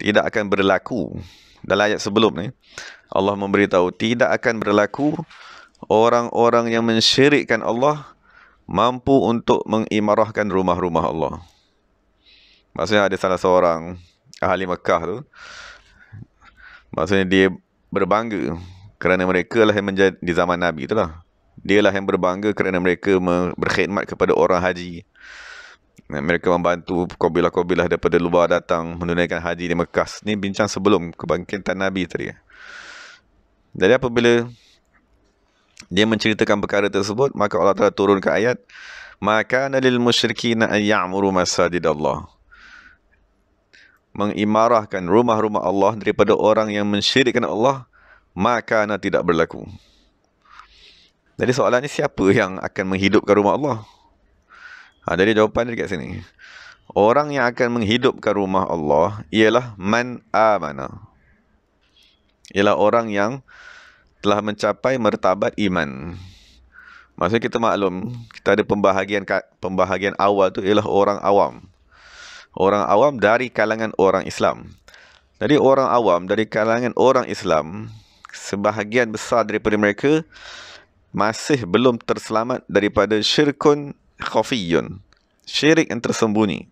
tidak akan berlaku dalam ayat sebelum ni Allah memberitahu tidak akan berlaku orang-orang yang mensyirikkan Allah mampu untuk mengimarahkan rumah-rumah Allah. Maksudnya ada salah seorang ahli Mekah tu maksudnya dia berbangga kerana mereka lah yang menjadi di zaman Nabi itulah. Dialah yang berbangga kerana mereka berkhidmat kepada orang haji mereka membantu kabilah-kabilah daripada luar datang menunaikan haji di Mekah. Ini bincang sebelum kebangkitan Nabi tadi. Jadi apabila dia menceritakan perkara tersebut, maka Allah Taala turun ke ayat, "Maka nalil musyrikin an ya'muru masajid Allah." Mengimarahkan rumah-rumah Allah daripada orang yang mensyirikkan Allah, maka tidak berlaku. Jadi soalannya siapa yang akan menghidupkan rumah Allah? Ha, jadi jawapan dia dekat sini. Orang yang akan menghidupkan rumah Allah ialah man amana. Ialah orang yang telah mencapai mertabat iman. Maksudnya kita maklum, kita ada pembahagian pembahagian awal tu ialah orang awam. Orang awam dari kalangan orang Islam. Jadi orang awam dari kalangan orang Islam, sebahagian besar daripada mereka masih belum terselamat daripada syirkun khafiyun syirik yang tersembunyi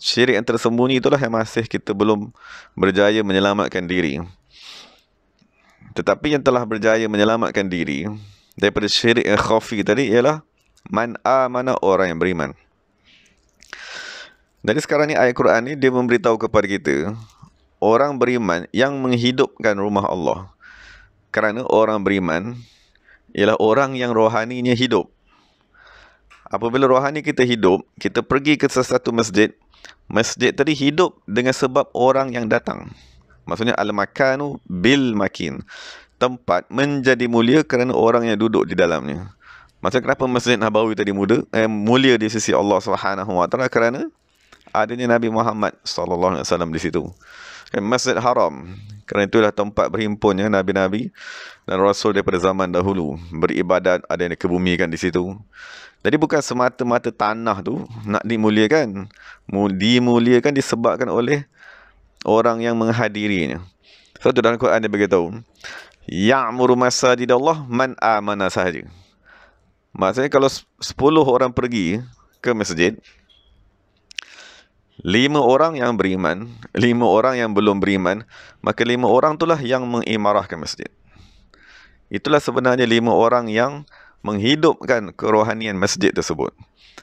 syirik yang tersembunyi itulah yang masih kita belum berjaya menyelamatkan diri tetapi yang telah berjaya menyelamatkan diri daripada syirik yang khafi tadi ialah man mana orang yang beriman jadi sekarang ni ayat Quran ni dia memberitahu kepada kita orang beriman yang menghidupkan rumah Allah kerana orang beriman ialah orang yang rohaninya hidup apabila rohani kita hidup, kita pergi ke sesuatu masjid, masjid tadi hidup dengan sebab orang yang datang. Maksudnya al-makanu bil makin. Tempat menjadi mulia kerana orang yang duduk di dalamnya. Macam kenapa masjid Nabawi tadi muda, eh, mulia di sisi Allah Subhanahu Wa Taala kerana adanya Nabi Muhammad sallallahu alaihi wasallam di situ. Kan Masjid Haram. Kerana itulah tempat berhimpunnya nabi-nabi dan rasul daripada zaman dahulu beribadat ada yang dikebumikan di situ. Jadi bukan semata-mata tanah tu nak dimuliakan. Dimuliakan disebabkan oleh orang yang menghadirinya. Sebab so, tu dalam Quran dia beritahu. Ya'muru masajid Allah man amana sahaja. Maksudnya kalau 10 orang pergi ke masjid, lima orang yang beriman, lima orang yang belum beriman, maka lima orang itulah yang mengimarahkan masjid. Itulah sebenarnya lima orang yang menghidupkan kerohanian masjid tersebut.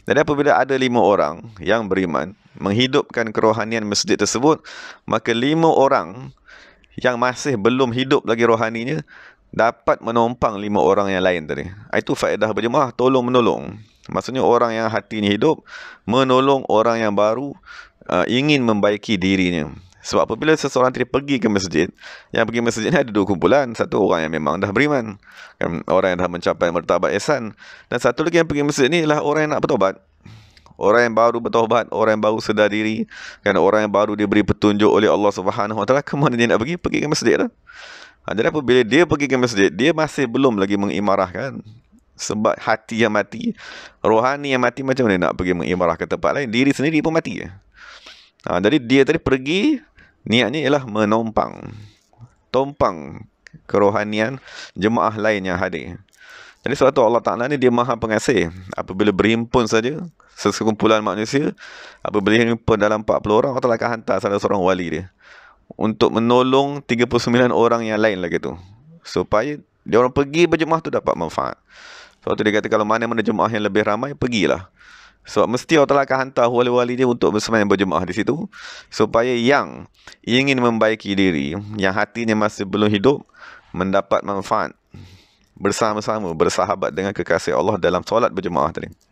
Jadi apabila ada lima orang yang beriman, menghidupkan kerohanian masjid tersebut, maka lima orang yang masih belum hidup lagi rohaninya, dapat menumpang lima orang yang lain tadi. Itu faedah berjemaah, tolong menolong. Maksudnya orang yang hatinya hidup, menolong orang yang baru uh, ingin membaiki dirinya. Sebab apabila seseorang tidak pergi ke masjid, yang pergi masjid ni ada dua kumpulan. Satu orang yang memang dah beriman. Kan? Orang yang dah mencapai martabat ihsan. Dan satu lagi yang pergi masjid ni ialah orang yang nak bertobat. Orang yang baru bertobat, orang yang baru sedar diri. Kan? Orang yang baru diberi petunjuk oleh Allah SWT. Ke mana dia nak pergi? Pergi ke masjid lah. Ha, jadi apabila dia pergi ke masjid, dia masih belum lagi mengimarahkan. Sebab hati yang mati, rohani yang mati macam mana nak pergi mengimarah ke tempat lain. Diri sendiri pun mati. Ya? Ha, jadi dia tadi pergi niatnya ialah menompang. Tompang kerohanian jemaah lain yang hadir. Jadi sebab tu Allah Ta'ala ni dia maha pengasih. Apabila berhimpun saja sesekumpulan manusia, apabila berhimpun dalam 40 orang, Allah Ta'ala akan hantar salah seorang wali dia. Untuk menolong 39 orang yang lain lagi tu. Supaya dia orang pergi berjemaah tu dapat manfaat. Sebab tu dia kata kalau mana-mana jemaah yang lebih ramai, pergilah. Sebab mesti Allah Ta'ala akan hantar wali-wali dia untuk yang berjemaah di situ. Supaya yang ingin membaiki diri, yang hatinya masih belum hidup, mendapat manfaat bersama-sama bersahabat dengan kekasih Allah dalam solat berjemaah tadi.